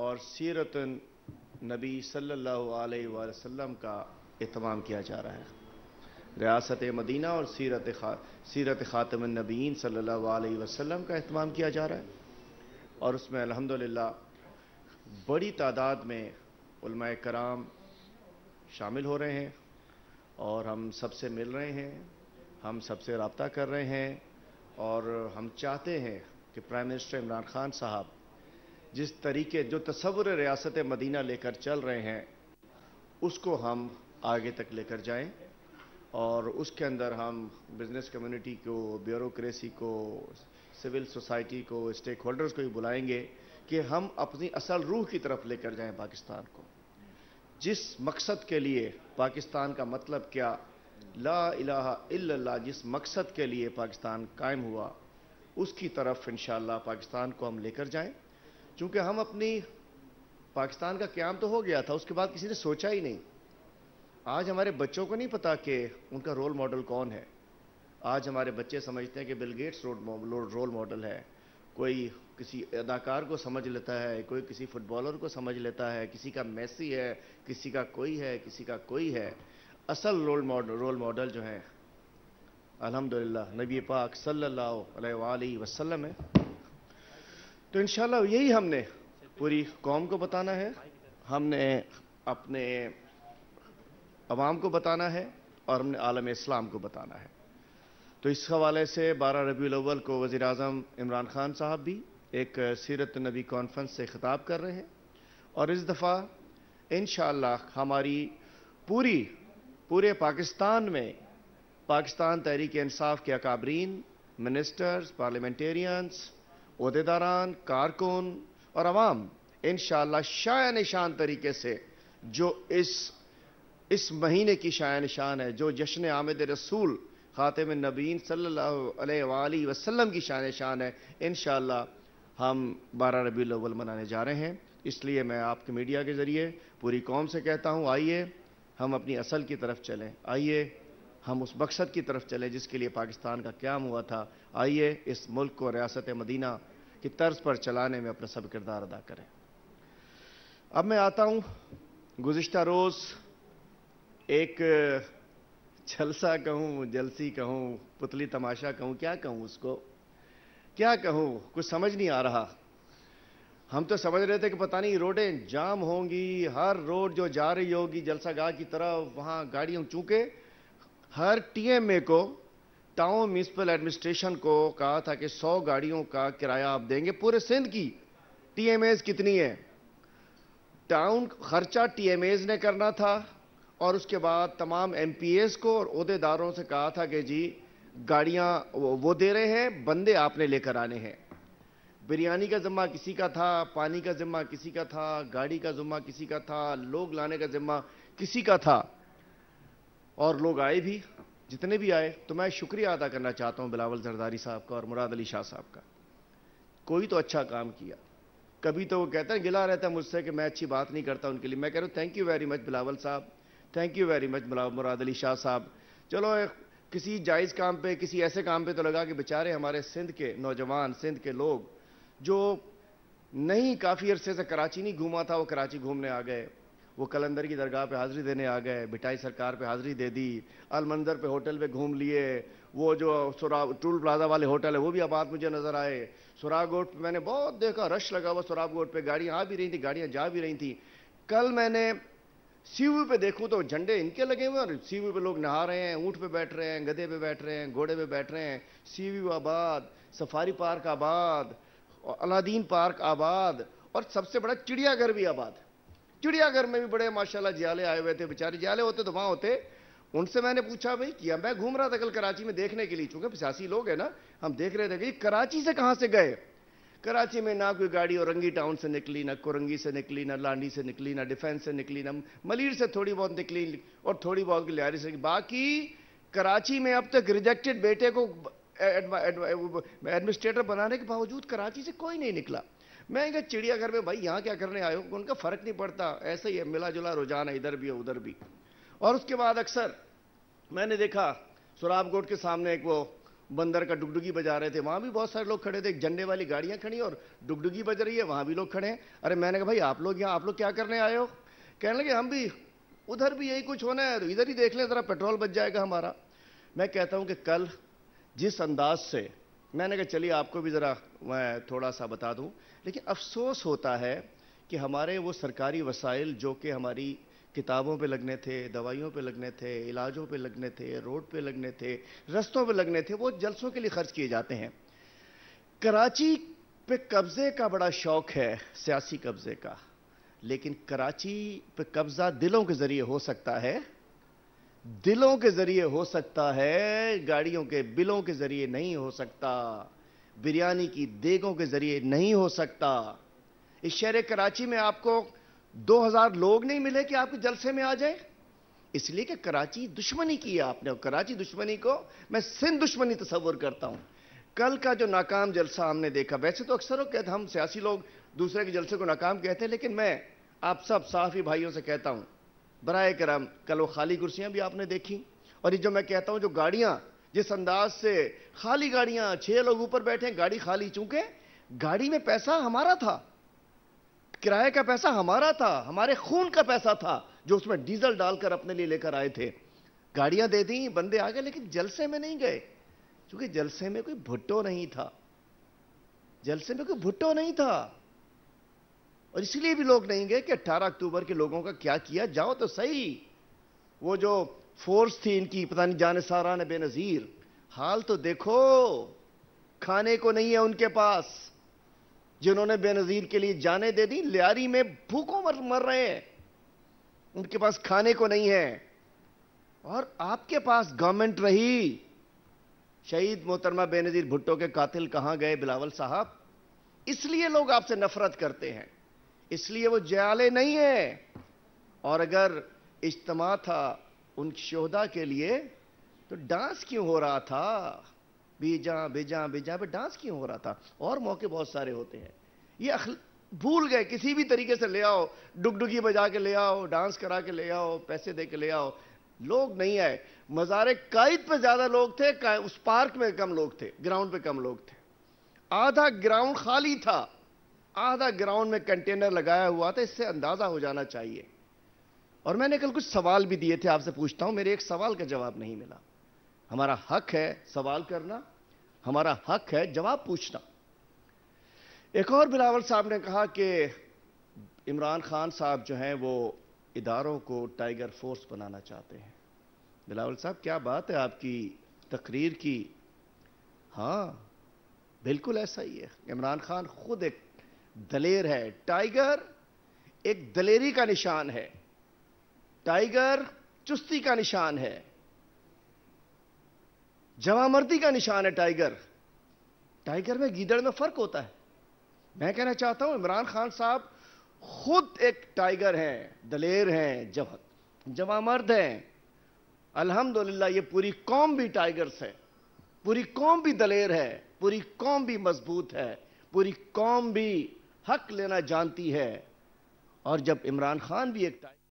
और सीरत नबी सल्लल्लाहु अलैहि वसल्लम का अहतमाम किया जा रहा है रियासत मदीना और सीरत खा सीरत ख़ातम नबीन सल्ला वसम का अहतमाम किया जा रहा है और उसमें अलहमदिल्ला बड़ी तादाद में कराम शामिल हो रहे हैं और हम सबसे मिल रहे हैं हम सबसे रबता कर रहे हैं और हम चाहते हैं कि प्राइम मिनिस्टर इमरान ख़ान साहब जिस तरीके जो तस्वुर रियासत मदीना लेकर चल रहे हैं उसको हम आगे तक लेकर जाएं और उसके अंदर हम बिज़नेस कम्युनिटी को ब्यूरोक्रेसी को सिविल सोसाइटी को स्टेक होल्डर्स को भी बुलाएंगे कि हम अपनी असल रूह की तरफ लेकर जाएं पाकिस्तान को जिस मकसद के लिए पाकिस्तान का मतलब क्या ला इलाहा जिस मकसद के लिए पाकिस्तान कायम हुआ उसकी तरफ इन पाकिस्तान को हम लेकर जाएं चूंकि हम अपनी पाकिस्तान का क्याम तो हो गया था उसके बाद किसी ने सोचा ही नहीं आज हमारे बच्चों को नहीं पता कि उनका रोल मॉडल कौन है आज हमारे बच्चे समझते हैं कि बिल गेट्स रोल मॉडल है कोई किसी अदाकार को समझ लेता है कोई किसी फुटबॉलर को समझ लेता है किसी का मैसी है किसी का कोई है किसी का कोई है असल रोल मॉडल रोल मॉडल जो है अलहमदिल्ला नबी पाक सल्ला वसलम है तो इन यही हमने पूरी कौम को बताना है हमने अपने आवाम को बताना है और हमने आलम इस्लाम को बताना है तो इस हवाले से बारह रबी अव्वल को वज़ी अजम इमरान ख़ान साहब भी एक सीरत नबी कॉन्फ्रेंस से ख़िताब कर रहे हैं और इस दफ़ा इन हमारी पूरी पूरे पाकिस्तान में पाकिस्तान तहरीक इंसाफ के अकाबरीन मिनिस्टर्स पार्लियामेंटेरियंस अहदेदारान कारकुन और आवाम इन शाया निशान तरीके से जो इस इस महीने की शाया निशान है जो जश्न आमद रसूल ख़ातम नबीन सल्ला वसम की शान शान है इन हम बारह रबी अव्वल मनाने जा रहे हैं इसलिए मैं आपके मीडिया के ज़रिए पूरी कौम से कहता हूँ आइए हम अपनी असल की तरफ चलें आइए हम उस मकसद की तरफ चलें जिसके लिए पाकिस्तान का क्याम हुआ था आइए इस मुल्क को रियासत मदीना कि तर्ज पर चलाने में अपना सब किरदार अदा करें अब मैं आता हूं गुजशत रोज़ एक जलसा कहूं जलसी कहूं पुतली तमाशा कहूं क्या कहूं उसको क्या कहूं कुछ समझ नहीं आ रहा हम तो समझ रहे थे कि पता नहीं रोडें जाम होंगी हर रोड जो जा रही होगी जलसा गाह की तरफ वहां गाड़ियों चूके हर टीएमए को टाउन म्यूनसिपल एडमिनिस्ट्रेशन को कहा था कि 100 गाड़ियों का किराया आप देंगे पूरे सिंध की टीएमएस कितनी है टाउन खर्चा टीएमएस ने करना था और उसके बाद तमाम एमपीएस को और अहदेदारों से कहा था कि जी गाड़ियां वो दे रहे हैं बंदे आपने लेकर आने हैं बिरयानी का ज़िम्मा किसी का था पानी का ज़िम्मा किसी का था गाड़ी का ज़िम्मा किसी का था लोग लाने का ज़िम्मा किसी का था और लोग आए भी जितने भी आए तो मैं शुक्रिया अदा करना चाहता हूँ बिलावल जरदारी साहब का और मुराद अली शाह साहब का कोई तो अच्छा काम किया कभी तो वो कहते हैं गिला रहता है मुझसे कि मैं अच्छी बात नहीं करता उनके लिए मैं कह रहा हूँ thank you very much Bilawal साहब thank you very much Murad Ali Shah साहब चलो किसी जायज़ काम पे किसी ऐसे काम पे तो लगा कि बेचारे हमारे सिंध के नौजवान सिंध के लोग जो नहीं काफ़ी अरसे से कराची नहीं घूमा था वो कराची घूमने आ गए वो कलंदर की दरगाह पे हाज़िरी देने आ गए भिटाई सरकार पे हाज़िरी दे दी अलमंदर पे होटल पे घूम लिए वो जो सुराब टूल प्लाजा वाले होटल है वो भी आबाद मुझे नज़र आए सुरागोट पे मैंने बहुत देखा रश लगा हुआ गोट पे गाड़ियाँ आ भी रही थी गाड़ियाँ जा भी रही थी कल मैंने सीवी पे देखूँ तो झंडे इनके लगे हुए और सीवी पे लोग नहा रहे हैं ऊँट पे बैठ रहे हैं गधे पे बैठ रहे हैं घोड़े पे बैठ रहे हैं सीवी आबाद सफारी पार्क आबाद अलादीन पार्क आबाद और सबसे बड़ा चिड़ियाघर भी आबाद चिड़ियाघर में भी बड़े माशाल्लाह जियाले आए हुए थे बेचारे जियाले होते तो वहाँ होते उनसे मैंने पूछा भाई किया मैं घूम रहा था कल कराची में देखने के लिए चूंकि सियासी लोग हैं ना हम देख रहे थे कि कराची से कहाँ से गए कराची में ना कोई गाड़ी औरंगी टाउन से निकली ना कोरंगी से निकली ना लांडी से निकली ना डिफेंस से निकली ना मलिर से थोड़ी बहुत निकली और थोड़ी बहुत लियारी से बाकी कराची में अब तक रिजेक्टेड बेटे को एडमिनिस्ट्रेटर बनाने के बावजूद कराची से कोई नहीं निकला मैं कहा चिड़ियाघर में भाई यहाँ क्या करने आए हो उनका फर्क नहीं पड़ता ऐसे ही है मिला जुला रुझान है इधर भी है उधर भी और उसके बाद अक्सर मैंने देखा सुराबकोट के सामने एक वो बंदर का डुगडुगी बजा रहे थे वहाँ भी बहुत सारे लोग खड़े थे झंडे वाली गाड़ियाँ खड़ी और डुगडुगी बज रही है वहाँ भी लोग खड़े हैं अरे मैंने कहा भाई आप लोग यहाँ आप लोग क्या करने आए हो कहने लगे हम भी उधर भी यही कुछ होना है तो इधर ही देख लें ज़रा पेट्रोल बच जाएगा हमारा मैं कहता हूँ कि कल जिस अंदाज से मैंने कहा चलिए आपको भी ज़रा मैं थोड़ा सा बता दूं लेकिन अफसोस होता है कि हमारे वो सरकारी वसाइल जो कि हमारी किताबों पे लगने थे दवाइयों पे लगने थे इलाजों पे लगने थे रोड पे लगने थे रस्तों पे लगने थे वो जलसों के लिए खर्च किए जाते हैं कराची पे कब्ज़े का बड़ा शौक़ है सियासी कब्ज़े का लेकिन कराची पे कब्ज़ा दिलों के ज़रिए हो सकता है दिलों के जरिए हो सकता है गाड़ियों के बिलों के जरिए नहीं हो सकता बिरयानी की देगों के जरिए नहीं हो सकता इस शहर कराची में आपको 2000 लोग नहीं मिले कि आपके जलसे में आ जाए इसलिए कि कराची दुश्मनी की है आपने और कराची दुश्मनी को मैं सिंध दुश्मनी तस्वर करता हूं कल का जो नाकाम जलसा हमने देखा वैसे तो अक्सर कहते हम सियासी लोग दूसरे के जलसे को नाकाम कहते हैं लेकिन मैं आप सब साफी भाइयों से कहता हूं बर करम कल वो खाली कुर्सियाँ भी आपने देखी और ये जो मैं कहता हूँ जो गाड़ियाँ जिस अंदाज से खाली गाड़ियाँ छः लोग ऊपर बैठे गाड़ी खाली चूंके गाड़ी में पैसा हमारा था किराए का पैसा हमारा था हमारे खून का पैसा था जो उसमें डीजल डालकर अपने लिए लेकर आए थे गाड़ियां दे दी बंदे आ गए लेकिन जलसे में नहीं गए क्योंकि जलसे में कोई भुट्टो नहीं था जलसे में कोई भुट्टो नहीं था और इसलिए भी लोग नहीं गए कि 18 अक्टूबर के लोगों का क्या किया जाओ तो सही वो जो फोर्स थी इनकी पता नहीं जाने सारा ने बेनजीर हाल तो देखो खाने को नहीं है उनके पास जिन्होंने बेनजीर के लिए जाने दे दी लियारी में भूखों मर मर रहे हैं उनके पास खाने को नहीं है और आपके पास गवर्नमेंट रही शहीद मोहतरमा बेनजीर भुट्टो के कातिल कहां गए बिलावल साहब इसलिए लोग आपसे नफरत करते हैं इसलिए वो जयाले नहीं है और अगर इज्तम था उन शोहदा के लिए तो डांस क्यों हो रहा था बीजा बीजा बीजा पे डांस क्यों हो रहा था और मौके बहुत सारे होते हैं ये अखल भूल गए किसी भी तरीके से ले आओ डुगडुगी बजा के ले आओ डांस करा के ले आओ पैसे दे के ले आओ लोग नहीं आए मज़ार कायद पे ज़्यादा लोग थे उस पार्क में कम लोग थे ग्राउंड पे कम लोग थे आधा ग्राउंड खाली था आधा ग्राउंड में कंटेनर लगाया हुआ था इससे अंदाजा हो जाना चाहिए और मैंने कल कुछ सवाल भी दिए थे आपसे पूछता हूं मेरे एक सवाल का जवाब नहीं मिला हमारा हक है सवाल करना हमारा हक है जवाब पूछना एक और बिलावल साहब ने कहा कि इमरान खान साहब जो हैं वो इदारों को टाइगर फोर्स बनाना चाहते हैं बिलावल साहब क्या बात है आपकी तकरीर की हाँ बिल्कुल ऐसा ही है इमरान खान खुद एक दलेर है टाइगर एक दलेरी का निशान है टाइगर चुस्ती का निशान है जवामर्दी का निशान है टाइगर टाइगर में गीदड़ में फर्क होता है मैं कहना चाहता हूं इमरान खान साहब खुद एक टाइगर हैं दलेर हैं जवा जवामर्द हैं अल्हम्दुलिल्लाह ये पूरी कौम भी टाइगर्स है पूरी कौम भी दलेर है पूरी कौम भी मजबूत है पूरी कौम भी हक लेना जानती है और जब इमरान खान भी एक टाइम